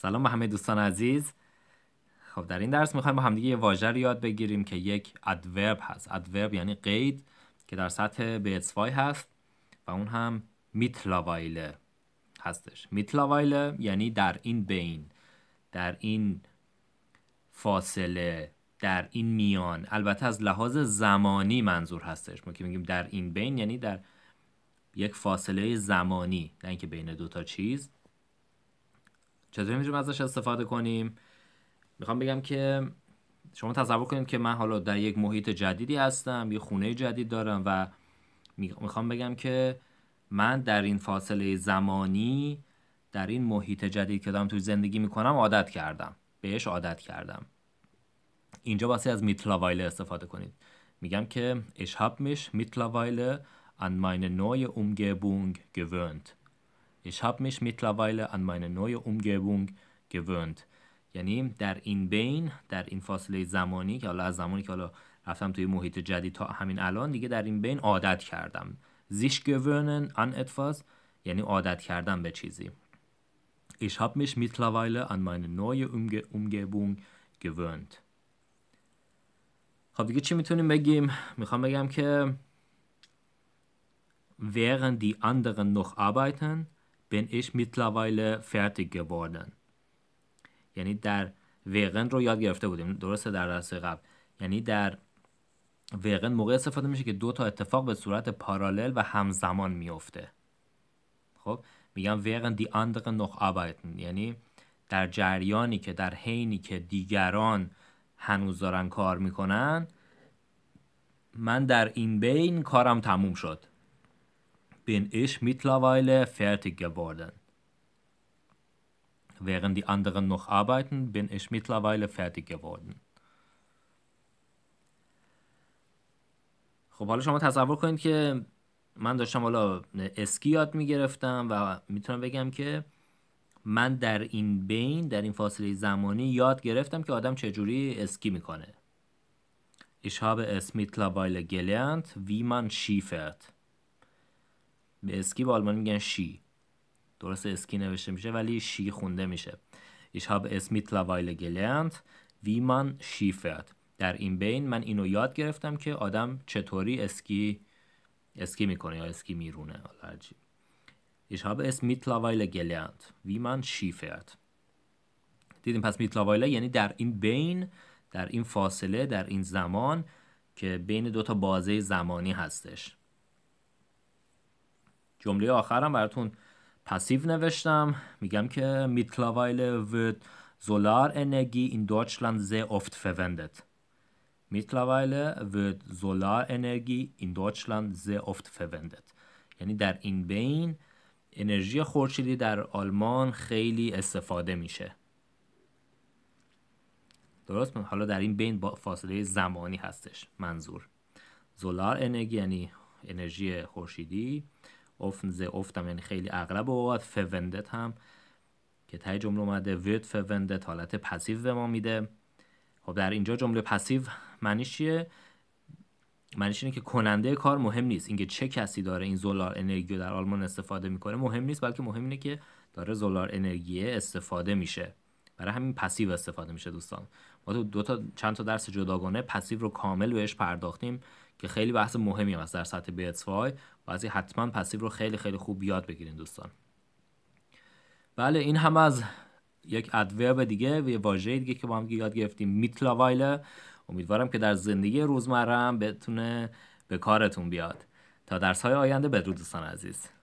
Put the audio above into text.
سلام به همه دوستان عزیز خب در این درس میخوایم با همدیگه یه واژه رو یاد بگیریم که یک ادورب هست ادورب یعنی قید که در سطح بیتسوای هست و اون هم میتلاوایله هستش میتلاوایله یعنی در این بین در این فاصله در این میان البته از لحاظ زمانی منظور هستش ما که میگیم در این بین یعنی در یک فاصله زمانی نه اینکه بین دو تا چیز چطوری میتونیم ازش استفاده کنیم میخوام بگم که شما تصور کنید که من حالا در یک محیط جدیدی هستم یه خونه جدید دارم و میخوام بگم که من در این فاصله زمانی در این محیط جدید که دارم توی زندگی میکنم عادت کردم بهش عادت کردم اینجا واسه از میتلاوایله استفاده کنید میگم که ich میش میتلاوایل ان نوی نوی neue بونگ Ich habe mich mittlerweile an meine neue Umgebung gewöhnt. یعنی در این بین در این فاصله زمانی که حالا از زمانی که حالا رفتم توی محیط جدید تا همین الان دیگه در این بین عادت کردم زیش گوونن ان اتفاس یعنی عادت کردم به چیزی ایش هاب میش میتلاویل ان ماین نوی اومگه گوونت خب دیگه چی میتونیم بگیم؟ میخوام بگم که ویرن دی اندرن نخ آبایتن bin ich mittlerweile fertig geworden یعنی در ویغن رو یاد گرفته بودیم درسته در درس قبل یعنی در ویغن موقع استفاده میشه که دو تا اتفاق به صورت پارالل و همزمان میفته خب میگم ویغن دی اندق نخ آبایتن یعنی در جریانی که در حینی که دیگران هنوز دارن کار میکنن من در این بین کارم تموم شد bin ich mittlerweile fertig geworden. Während die anderen noch arbeiten, bin ich mittlerweile fertig geworden. خب حالا شما تصور کنید که من داشتم حالا اسکی یاد میگرفتم و میتونم بگم که من در این بین در این فاصله زمانی یاد گرفتم که آدم چجوری اسکی میکنه Ich habe es mittlerweile gelernt, wie man Ski fährt. به اسکی به آلمانی میگن شی درست اسکی نوشته میشه ولی شی خونده میشه ich habe es mittlerweile gelernt wie man در این بین من اینو یاد گرفتم که آدم چطوری اسکی اسکی میکنه یا اسکی میرونه حالا عجیب ich habe es mittlerweile gelernt wie man دیدیم پس mittlerweile یعنی در این بین در این فاصله در این زمان که بین دو تا بازه زمانی هستش جمله آخرم براتون پسیو نوشتم میگم که mittlerweile ود زولار انرژی این دوچلند زه افت verwendet Mittlerweile wird انرژی این Deutschland زه oft verwendet. یعنی در این بین انرژی خورشیدی در آلمان خیلی استفاده میشه. درست من حالا در این بین با فاصله زمانی هستش منظور. زولار انرژی یعنی انرژی خورشیدی often زه یعنی خیلی اغلب اوقات فوندت هم که تای جمله اومده wird فوندت حالت پسیو به ما میده خب در اینجا جمله پسیو معنیش چیه معنیش اینه که کننده کار مهم نیست اینکه چه کسی داره این زولار انرژی در آلمان استفاده میکنه مهم نیست بلکه مهم اینه که داره زولار انرژی استفاده میشه برای همین پسیو استفاده میشه دوستان ما تو دو تا چند تا درس جداگانه پسیو رو کامل بهش پرداختیم که خیلی بحث مهمی است در سطح از بعضی حتما پسیو رو خیلی خیلی خوب بیاد بگیرین دوستان بله این هم از یک ادورب دیگه و یه واژه دیگه که با هم یاد گرفتیم وایله امیدوارم که در زندگی هم بتونه به کارتون بیاد تا درس های آینده بدرود دوستان عزیز